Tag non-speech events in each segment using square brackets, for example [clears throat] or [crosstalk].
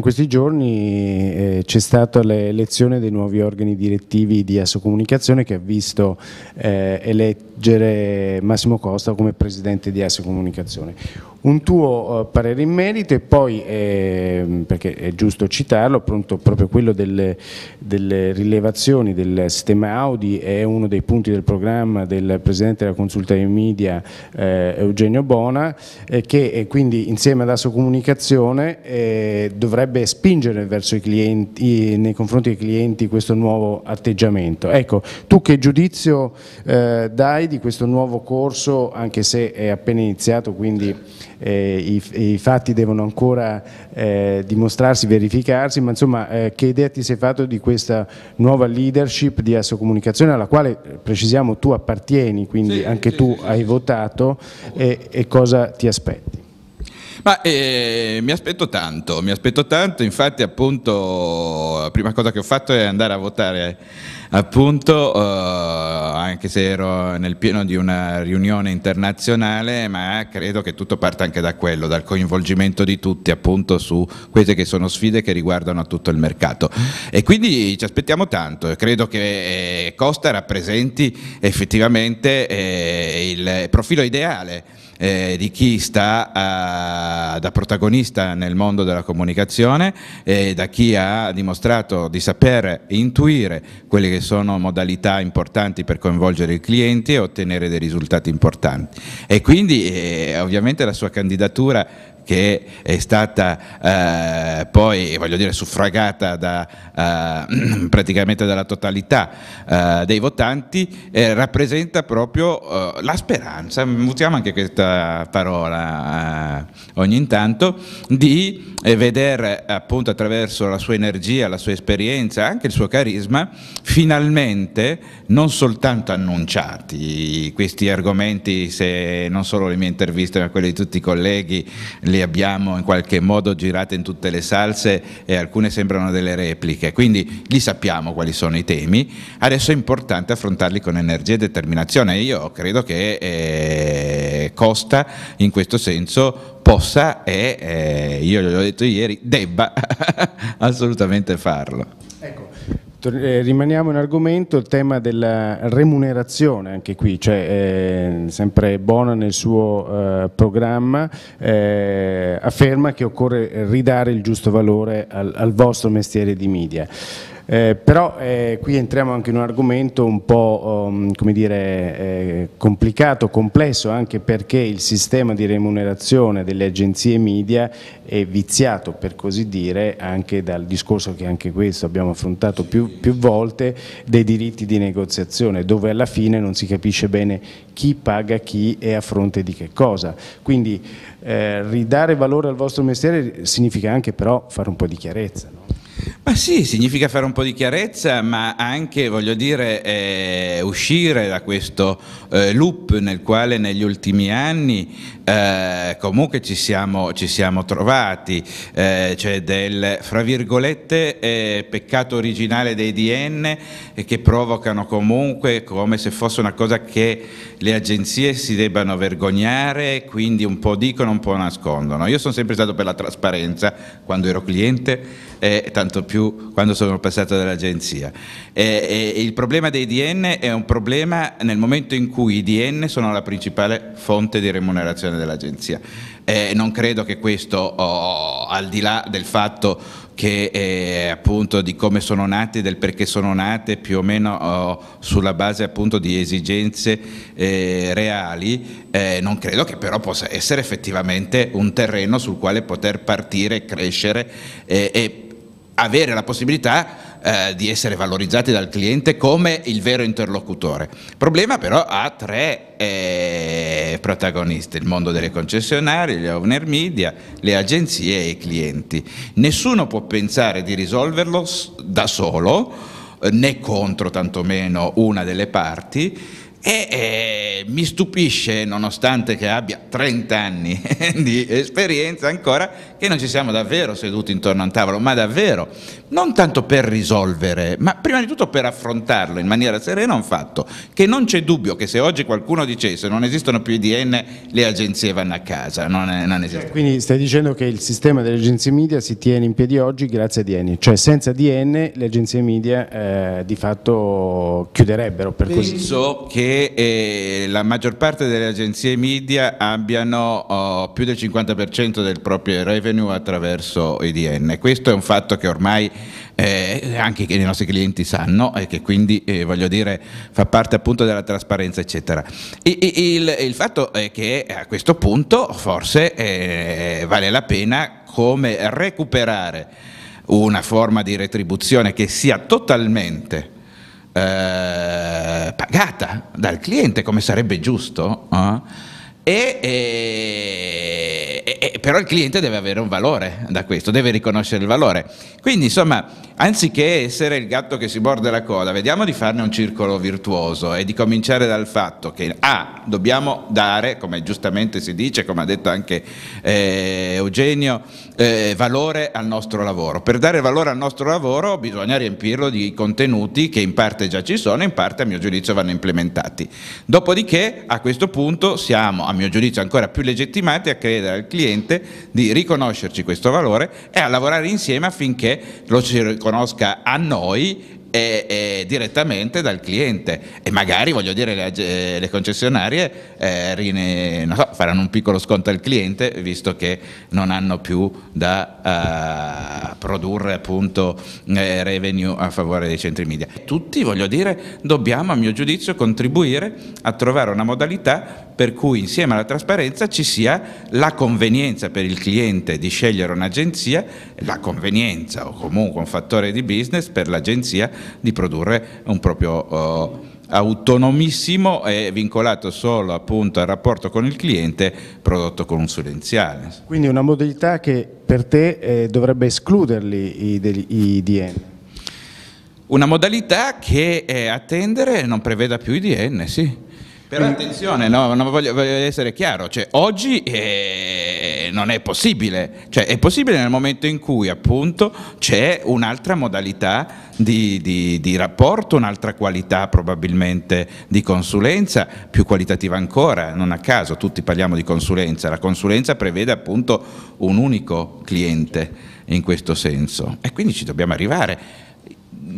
in questi giorni eh, c'è stata l'elezione dei nuovi organi direttivi di Asso Comunicazione che ha visto eh, eleggere Massimo Costa come presidente di Asso Comunicazione. Un tuo eh, parere in merito e poi, eh, perché è giusto citarlo, pronto, proprio quello delle, delle, rilevazioni del sistema Audi è uno dei punti del programma del Presidente della Consulta dei Media eh, Eugenio Bona eh, che eh, quindi insieme ad Asso Comunicazione eh, dovrebbe spingere clienti, nei confronti dei clienti questo nuovo atteggiamento. Ecco, tu che giudizio dai di questo nuovo corso anche se è appena iniziato quindi eh, i, i, fatti devono ancora eh, dimostrarsi, verificarsi, ma insomma eh, che idea ti sei fatto di questa nuova leadership di Asso Comunicazione alla quale precisiamo tu appartieni, quindi sì, anche sì, tu sì, hai votato e, e cosa ti aspetti? Ma eh, mi aspetto tanto, mi aspetto tanto, infatti appunto la prima cosa che ho fatto è andare a votare appunto, eh, anche se ero nel pieno di una riunione internazionale, ma credo che tutto parte anche da quello, dal coinvolgimento di tutti appunto su queste che sono sfide che riguardano tutto il mercato. E quindi ci aspettiamo tanto, credo che eh, Costa rappresenti effettivamente eh, il profilo ideale eh, di chi sta eh, da protagonista nel mondo della comunicazione e da chi ha dimostrato di saper intuire quelle che sono modalità importanti per coinvolgere il cliente e ottenere dei risultati importanti. E quindi eh, ovviamente la sua candidatura che è stata eh, poi voglio dire, suffragata da, eh, [clears throat] praticamente dalla totalità eh, dei votanti, eh, rappresenta proprio eh, la speranza, usiamo anche questa parola eh, ogni tanto, di vedere appunto attraverso la sua energia, la sua esperienza, anche il suo carisma, finalmente non soltanto annunciati questi argomenti, se non solo le mie interviste ma quelle di tutti i colleghi, le abbiamo in qualche modo girate in tutte le salse e alcune sembrano delle repliche, quindi li sappiamo quali sono i temi, adesso è importante affrontarli con energia e determinazione io credo che eh, Costa in questo senso possa e eh, io ho detto ieri, debba [laughs] assolutamente farlo. Eh, rimaniamo in argomento il tema della remunerazione anche qui, cioè eh, sempre Bona nel suo eh, programma eh, afferma che occorre ridare il giusto valore al, al vostro mestiere di media. Eh, però eh, qui entriamo anche in un argomento un po' um, come dire, eh, complicato, complesso, anche perché il sistema di remunerazione delle agenzie media è viziato, per così dire, anche dal discorso che anche questo abbiamo affrontato più, più volte, dei diritti di negoziazione, dove alla fine non si capisce bene chi paga chi e a fronte di che cosa. Quindi eh, ridare valore al vostro mestiere significa anche però fare un po' di chiarezza. No? Ma ah, sì, significa fare un po' di chiarezza, ma anche, voglio dire, eh, uscire da questo eh, loop nel quale negli ultimi anni eh, comunque ci siamo, ci siamo trovati, eh, cioè del, fra virgolette, eh, peccato originale dei DN eh, che provocano comunque come se fosse una cosa che le agenzie si debbano vergognare, quindi un po' dicono, un po' nascondono. Io sono sempre stato per la trasparenza quando ero cliente, tanto più più quando sono passato dall'agenzia. E, e il problema dei DN è un problema nel momento in cui i DN sono la principale fonte di remunerazione dell'agenzia. E non credo che questo, oh, al di là del fatto che eh, appunto di come sono nate, del perché sono nate, più o meno oh, sulla base appunto di esigenze eh, reali, eh, non credo che però possa essere effettivamente un terreno sul quale poter partire, crescere eh, e avere la possibilità eh, di essere valorizzati dal cliente come il vero interlocutore. Il problema però ha tre eh, protagonisti, il mondo delle concessionarie, gli owner media, le agenzie e i clienti. Nessuno può pensare di risolverlo da solo, eh, né contro tantomeno una delle parti, e eh, mi stupisce, nonostante che abbia 30 anni [laughs] di esperienza ancora, che non ci siamo davvero seduti intorno a un tavolo, ma davvero, non tanto per risolvere, ma prima di tutto per affrontarlo in maniera serena un fatto, che non c'è dubbio che se oggi qualcuno dicesse non esistono più IDN, le agenzie vanno a casa, non, è, non esiste. Cioè, quindi stai dicendo che il sistema delle agenzie media si tiene in piedi oggi grazie a DN, cioè senza DN le agenzie media eh, di fatto chiuderebbero per Penso così. Penso che eh, la maggior parte delle agenzie media abbiano oh, più del 50% del proprio revenue attraverso IDN. Questo è un fatto che ormai eh, anche i nostri clienti sanno e che quindi eh, voglio dire fa parte appunto della trasparenza eccetera. I, il, il, fatto è che eh, a questo punto forse eh, vale la pena come recuperare una forma di retribuzione che sia totalmente eh, pagata dal cliente come sarebbe giusto eh? e, e e, e, però il cliente deve avere un valore da questo, deve riconoscere il valore. Quindi insomma, anziché essere il gatto che si morde la coda, vediamo di farne un circolo virtuoso e di cominciare dal fatto che A, ah, dobbiamo dare, come giustamente si dice, come ha detto anche eh, Eugenio, eh, valore al nostro lavoro. Per dare valore al nostro lavoro bisogna riempirlo di contenuti che in parte già ci sono, in parte a mio giudizio vanno implementati. Dopodiché a questo punto siamo, a mio giudizio, ancora più legittimati a credere al cliente cliente di riconoscerci questo valore e a lavorare insieme affinché lo si riconosca a noi e, e direttamente dal cliente e magari voglio dire le, eh, le concessionarie eh, rine, so, faranno un piccolo sconto al cliente visto che non hanno più da eh, produrre appunto eh, revenue a favore dei centri media tutti voglio dire dobbiamo a mio giudizio contribuire a trovare una modalità per cui insieme alla trasparenza ci sia la convenienza per il cliente di scegliere un'agenzia, la convenienza o comunque un fattore di business per l'agenzia di produrre un proprio... Eh, autonomissimo e vincolato solo appunto al rapporto con il cliente prodotto consulenziale. Quindi una modalità che per te eh, dovrebbe escluderli i, DN? Una modalità che eh, attendere non preveda più IDN, sì. Però attenzione, no, no, voglio, voglio, essere chiaro, cioè, oggi eh, non è possibile, cioè, è possibile nel momento in cui appunto c'è un'altra modalità di, di, di rapporto, un'altra qualità probabilmente di consulenza, più qualitativa ancora, non a caso tutti parliamo di consulenza, la consulenza prevede appunto un unico cliente in questo senso e quindi ci dobbiamo arrivare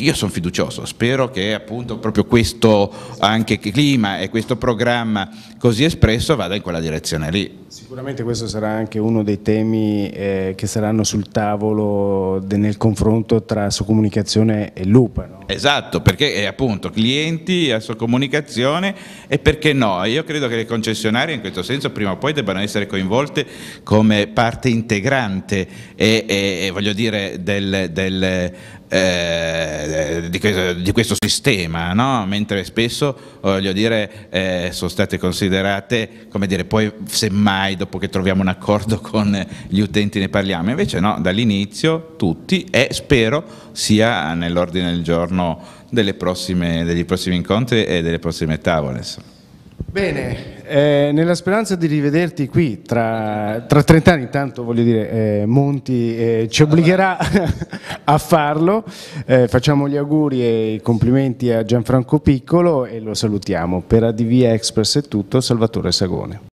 io sono fiducioso, spero che appunto proprio questo clima e questo programma così espresso vada in quella direzione lì. Sicuramente questo sarà anche uno dei temi eh, che saranno sul tavolo nel confronto tra Socomunicazione e Lupa. No? Esatto, perché eh, appunto clienti a Socomunicazione e perché no? Io credo che le concessionarie in questo senso prima o poi debbano essere coinvolte come parte integrante e, e, e voglio dire del, del eh, di, questo, di, questo, sistema, no? mentre spesso voglio dire, eh, sono state considerate, come dire, poi semmai dopo che troviamo un accordo [laughs] con gli utenti ne parliamo, invece no, dall'inizio tutti e spero sia nell'ordine del giorno prossime, degli prossimi incontri e delle prossime tavole. Bene, eh, nella speranza di rivederti qui tra, tra 30 anni, intanto voglio dire, eh, Monti eh, ci obbligherà [laughs] a farlo, eh, facciamo gli auguri e i complimenti a Gianfranco Piccolo e lo salutiamo. Per ADV Express è tutto, Salvatore Sagone.